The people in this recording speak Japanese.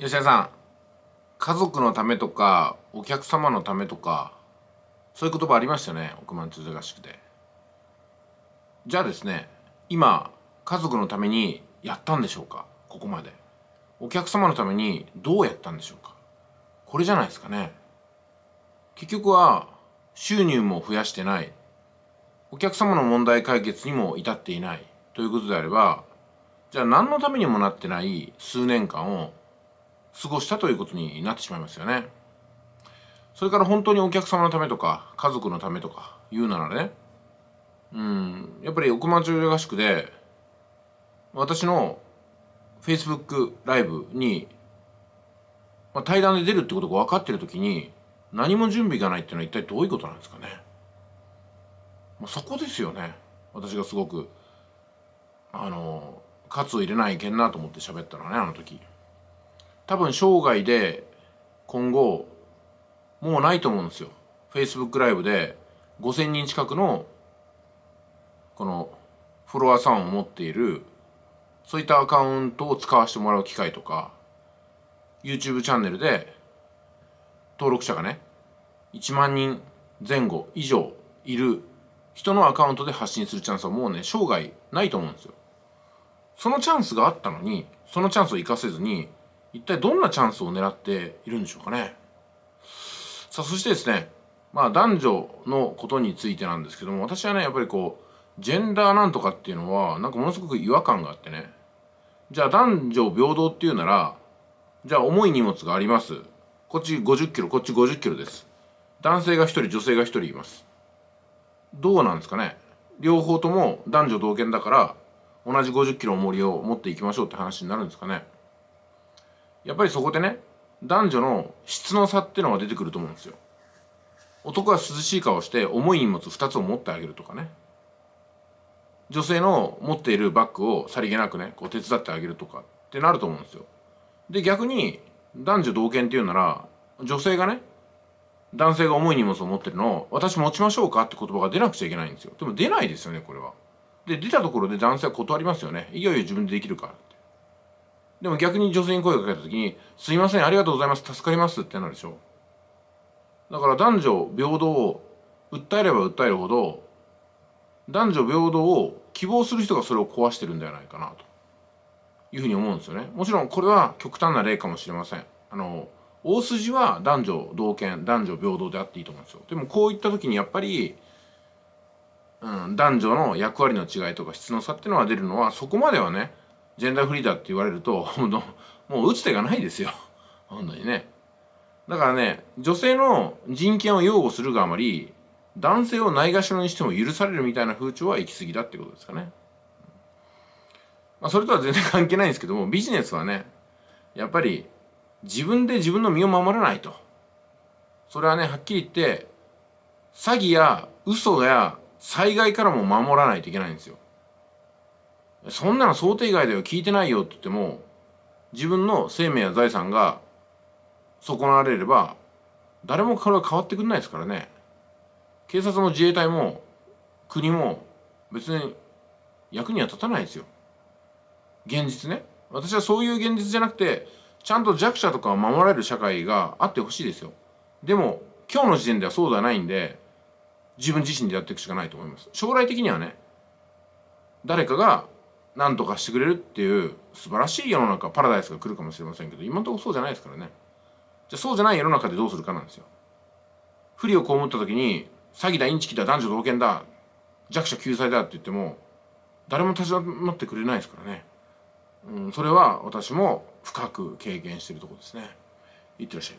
吉田さん家族のためとかお客様のためとかそういう言葉ありましたよね億万長者合宿でじゃあですね今家族のためにやったんでしょうかここまでお客様のためにどうやったんでしょうかこれじゃないですかね結局は収入も増やしてないお客様の問題解決にも至っていないということであればじゃあ何のためにもなってない数年間を過ごしたということになってしまいますよねそれから本当にお客様のためとか家族のためとか言うならねうんやっぱり奥町合宿で私の Facebook ライブに、まあ、対談で出るってことが分かってる時に何も準備がないっていうのは一体どういうことなんですかね、まあ、そこですよね私がすごくあの喝を入れないけんなと思って喋ったのねあの時。多分生涯で今後もうないと思うんですよ Facebook ライブで5000人近くのこのフォロワーさんを持っているそういったアカウントを使わせてもらう機会とか YouTube チャンネルで登録者がね1万人前後以上いる人のアカウントで発信するチャンスはもうね生涯ないと思うんですよそのチャンスがあったのにそのチャンスを生かせずに一体どんなチャンスを狙っているんでしょうかね。さあそしてですねまあ男女のことについてなんですけども私はねやっぱりこうジェンダーなんとかっていうのはなんかものすごく違和感があってねじゃあ男女平等っていうならじゃあ重い荷物がありますこっち50キロこっち50キロです男性が1人女性が1人いますどうなんですかね両方とも男女同権だから同じ50キロ重りを持っていきましょうって話になるんですかねやっぱりそこでね男女の質の差っていうのが出てくると思うんですよ男は涼しい顔して重い荷物2つを持ってあげるとかね女性の持っているバッグをさりげなくねこう手伝ってあげるとかってなると思うんですよで逆に男女同権っていうなら女性がね男性が重い荷物を持ってるのを私持ちましょうかって言葉が出なくちゃいけないんですよでも出ないですよねこれはで出たところで男性は断りますよねいよいよ自分でできるからでも逆に女性に声をかけた時に「すいませんありがとうございます助かります」ってなるでしょだから男女平等を訴えれば訴えるほど男女平等を希望する人がそれを壊してるんではないかなというふうに思うんですよねもちろんこれは極端な例かもしれませんあの大筋は男女同権男女平等であっていいと思うんですよでもこういった時にやっぱり、うん、男女の役割の違いとか質の差っていうのは出るのはそこまではねジェンダーフリーだって言われると もう打つ手がないですよ 本当にねだからね女性の人権を擁護するがあまり男性をないがしろにしても許されるみたいな風潮は行き過ぎだってことですかね、まあ、それとは全然関係ないんですけどもビジネスはねやっぱり自分で自分の身を守らないとそれはねはっきり言って詐欺や嘘や災害からも守らないといけないんですよそんなの想定外では聞いてないよって言っても自分の生命や財産が損なわれれば誰もこれは変わってくんないですからね警察も自衛隊も国も別に役には立たないですよ現実ね私はそういう現実じゃなくてちゃんと弱者とかを守られる社会があってほしいですよでも今日の時点ではそうではないんで自分自身でやっていくしかないと思います将来的にはね誰かが何とかしてくれるっていう素晴らしい世の中パラダイスが来るかもしれませんけど今のところそうじゃないですからねじゃあそうじゃない世の中でどうするかなんですよ不利を被った時に詐欺だインチキだ男女同権だ弱者救済だって言っても誰も立ち止まってくれないですからね、うん、それは私も深く経験してるとこですねいってらっしゃい